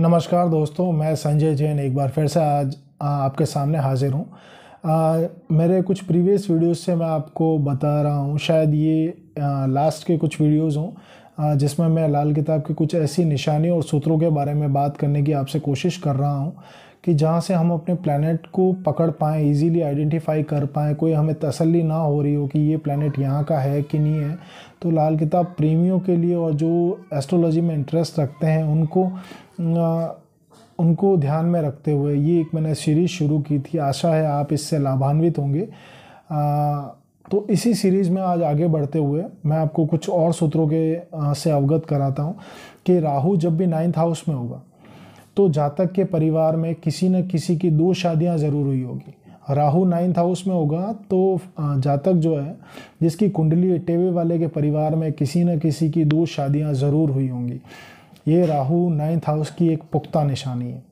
नमस्कार दोस्तों मैं संजय जैन एक बार फिर से आज आपके सामने हाजिर हूँ मेरे कुछ प्रीवियस वीडियोस से मैं आपको बता रहा हूँ शायद ये आ, लास्ट के कुछ वीडियोस हों जिसमें मैं लाल किताब की कुछ ऐसी निशानियों और सूत्रों के बारे में बात करने की आपसे कोशिश कर रहा हूँ कि जहाँ से हम अपने प्लानट को पकड़ पाएँ ईजीली आइडेंटिफाई कर पाएँ कोई हमें तसल्ली ना हो रही हो कि ये प्लानट यहाँ का है कि नहीं है तो लाल किताब प्रेमियों के लिए और जो एस्ट्रोलॉजी में इंटरेस्ट रखते हैं उनको आ, उनको ध्यान में रखते हुए ये एक मैंने सीरीज़ शुरू की थी आशा है आप इससे लाभान्वित होंगे आ, तो इसी सीरीज़ में आज आगे बढ़ते हुए मैं आपको कुछ और सूत्रों के आ, से अवगत कराता हूँ कि राहु जब भी नाइन्थ हाउस में होगा तो जातक के परिवार में किसी न किसी की दो शादियां ज़रूर हुई होगी राहु नाइन्थ हाउस में होगा तो जातक जो है जिसकी कुंडली टेवे वाले के परिवार में किसी न किसी की दो शादियां ज़रूर हुई होंगी ये राहु नाइन्थ हाउस की एक पुख्ता निशानी है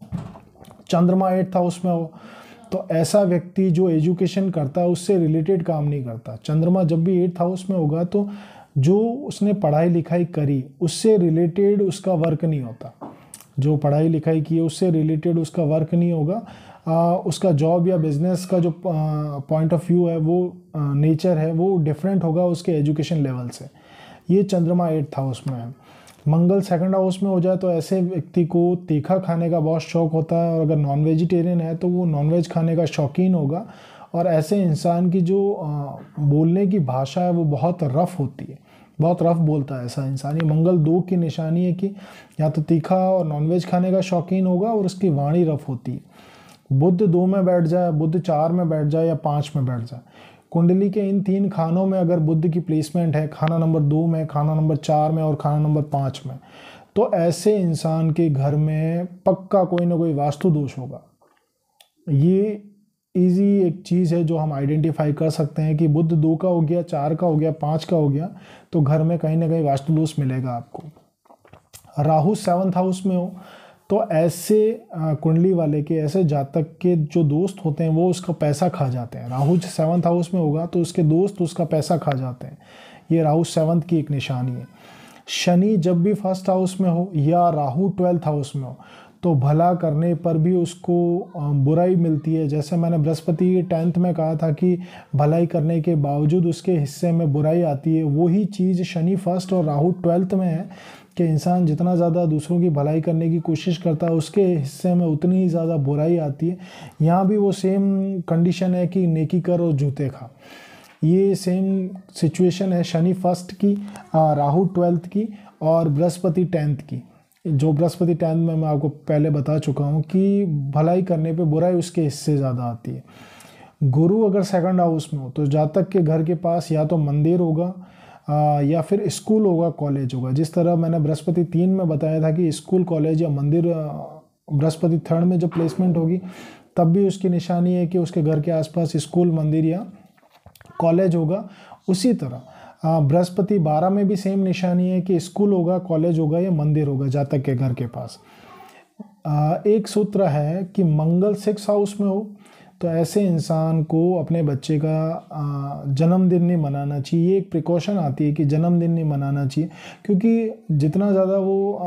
चंद्रमा एट्थ हाउस में हो तो ऐसा व्यक्ति जो एजुकेशन करता है उससे रिलेटेड काम नहीं करता चंद्रमा जब भी एट्थ हाउस में होगा तो जो उसने पढ़ाई लिखाई करी उससे रिलेटेड उसका वर्क नहीं होता जो पढ़ाई लिखाई की है उससे रिलेटेड उसका वर्क नहीं होगा आ, उसका जॉब या बिज़नेस का जो पॉइंट ऑफ व्यू है वो नेचर है वो डिफरेंट होगा उसके एजुकेशन लेवल से ये चंद्रमा एट्थ हाउस में है मंगल सेकंड हाउस में हो जाए तो ऐसे व्यक्ति को तीखा खाने का बहुत शौक होता है और अगर नॉन वेजिटेरियन है तो वो नॉन वेज खाने का शौकीन होगा और ऐसे इंसान की जो बोलने की भाषा है वो बहुत रफ़ होती है बहुत रफ बोलता है ऐसा इंसान ये मंगल दो की निशानी है कि या तो तीखा और नॉनवेज खाने का शौकीन होगा और उसकी वाणी रफ होती है बुद्ध दो में बैठ जाए बुद्ध चार में बैठ जाए या पाँच में बैठ जाए कुंडली के इन तीन खानों में अगर बुद्ध की प्लेसमेंट है खाना नंबर दो में खाना नंबर चार में और खाना नंबर पाँच में तो ऐसे इंसान के घर में पक्का कोई ना कोई वास्तु दोष होगा ये ईजी एक चीज़ है जो हम आइडेंटिफाई कर सकते हैं कि बुद्ध दो का हो गया चार का हो गया पाँच का हो गया तो घर में कहीं ना कहीं वास्तु दोष मिलेगा आपको राहु सेवन्थ हाउस में हो तो ऐसे कुंडली वाले के ऐसे जातक के जो दोस्त होते हैं वो उसका पैसा खा जाते हैं राहु सेवन्थ हाउस में होगा तो उसके दोस्त उसका पैसा खा जाते हैं ये राहु सेवन्थ की एक निशानी है शनि जब भी फर्स्ट हाउस में हो या राहु ट्वेल्थ हाउस में हो तो भला करने पर भी उसको बुराई मिलती है जैसे मैंने बृहस्पति टेंथ में कहा था कि भलाई करने के बावजूद उसके हिस्से में बुराई आती है वही चीज़ शनि फर्स्ट और राहु ट्वेल्थ में है कि इंसान जितना ज़्यादा दूसरों की भलाई करने की कोशिश करता है उसके हिस्से में उतनी ही ज़्यादा बुराई आती है यहाँ भी वो सेम कंडीशन है कि नेकी कर और जूते खा ये सेम सिचुएशन है शनि फर्स्ट की राहु ट्वेल्थ की और बृहस्पति टेंथ की जो बृहस्पति टेंथ में मैं आपको पहले बता चुका हूँ कि भलाई करने पे बुराई उसके हिस्से ज़्यादा आती है गुरु अगर सेकंड हाउस में हो तो जातक के घर के पास या तो मंदिर होगा या फिर स्कूल होगा कॉलेज होगा जिस तरह मैंने बृहस्पति तीन में बताया था कि स्कूल कॉलेज या मंदिर बृहस्पति थर्ड में जब प्लेसमेंट होगी तब भी उसकी निशानी है कि उसके घर के आसपास स्कूल मंदिर या कॉलेज होगा उसी तरह हाँ, बृहस्पति बारह में भी सेम निशानी है कि स्कूल होगा कॉलेज होगा या मंदिर होगा जातक के घर के पास एक सूत्र है कि मंगल सिक्स हाउस में हो तो ऐसे इंसान को अपने बच्चे का जन्मदिन नहीं मनाना चाहिए ये एक प्रिकॉशन आती है कि जन्मदिन नहीं मनाना चाहिए क्योंकि जितना ज़्यादा वो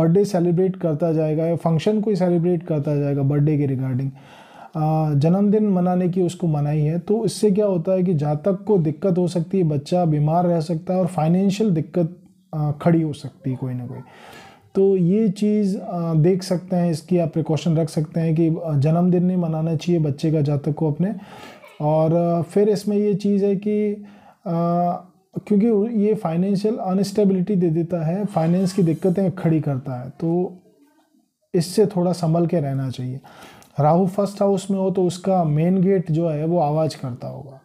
बर्थडे सेलिब्रेट करता जाएगा या फंक्शन कोई सेलिब्रेट करता जाएगा बर्थडे के रिगार्डिंग जन्मदिन मनाने की उसको मनाई है तो इससे क्या होता है कि जातक को दिक्कत हो सकती है बच्चा बीमार रह सकता है और फाइनेंशियल दिक्कत खड़ी हो सकती है कोई ना कोई तो ये चीज़ देख सकते हैं इसकी आप प्रिकॉशन रख सकते हैं कि जन्मदिन नहीं मनाना चाहिए बच्चे का जातक को अपने और फिर इसमें ये चीज़ है कि आ, क्योंकि ये फाइनेंशियल अनस्टेबिलिटी दे देता है फाइनेंस की दिक्कतें खड़ी करता है तो इससे थोड़ा संभल के रहना चाहिए राहु फर्स्ट हाउस में हो तो उसका मेन गेट जो है वो आवाज़ करता होगा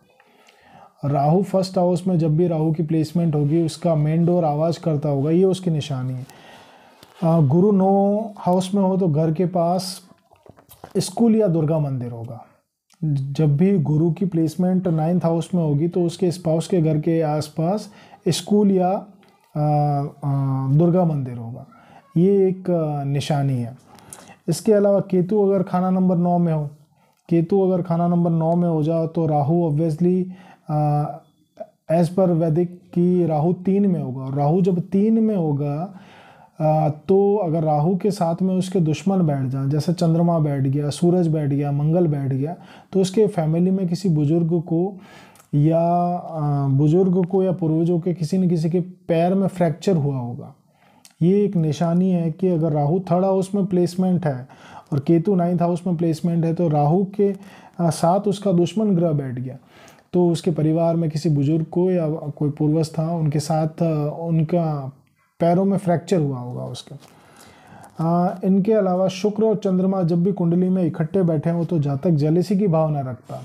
राहु फर्स्ट हाउस में जब भी राहु की प्लेसमेंट होगी उसका मेन डोर आवाज़ करता होगा ये उसकी निशानी है गुरु नो हाउस में हो तो घर के पास स्कूल या दुर्गा मंदिर होगा जब भी गुरु की प्लेसमेंट नाइन्थ हाउस में होगी तो उसके स्पाउस के घर के आसपास स्कूल या दुर्गा मंदिर होगा ये एक निशानी है इसके अलावा केतु अगर खाना नंबर नौ में हो केतु अगर खाना नंबर नौ में हो जाओ तो राहु ऑब्वियसली एज़ पर वैदिक की राहु तीन में होगा और राहु जब तीन में होगा तो अगर राहु के साथ में उसके दुश्मन बैठ जाए जैसे चंद्रमा बैठ गया सूरज बैठ गया मंगल बैठ गया तो उसके फैमिली में किसी बुज़ुर्ग को या बुज़ुर्ग को या पूर्वजों के किसी न किसी के पैर में फ्रैक्चर हुआ होगा ये एक निशानी है कि अगर राहु थर्ड हाउस में प्लेसमेंट है और केतु नाइन्थ हाउस में प्लेसमेंट है तो राहु के साथ उसका दुश्मन ग्रह बैठ गया तो उसके परिवार में किसी बुजुर्ग को या कोई पूर्वज था उनके साथ उनका पैरों में फ्रैक्चर हुआ होगा उसके आ, इनके अलावा शुक्र और चंद्रमा जब भी कुंडली में इकट्ठे बैठे हों तो जातक जलेसी की भावना रखता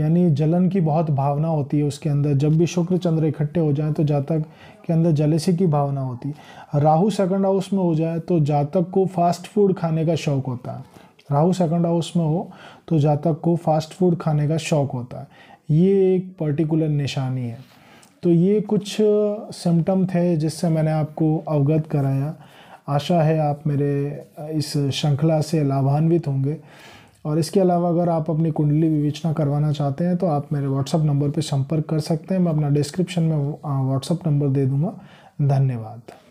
यानी जलन की बहुत भावना होती है उसके अंदर जब भी शुक्र चंद्र इकट्ठे हो जाए तो जातक के अंदर जलेसी की भावना होती है राहु सेकंड हाउस में हो जाए तो जातक को फास्ट फूड खाने का शौक होता है राहु सेकंड हाउस में हो तो जातक को फास्ट फूड खाने का शौक होता है ये एक पर्टिकुलर निशानी है तो ये कुछ सिम्टम थे जिससे मैंने आपको अवगत कराया आशा है आप मेरे इस श्रृंखला से लाभान्वित होंगे और इसके अलावा अगर आप अपनी कुंडली विवेचना करवाना चाहते हैं तो आप मेरे व्हाट्सअप नंबर पर संपर्क कर सकते हैं मैं अपना डिस्क्रिप्शन में व्हाट्सअप नंबर दे दूँगा धन्यवाद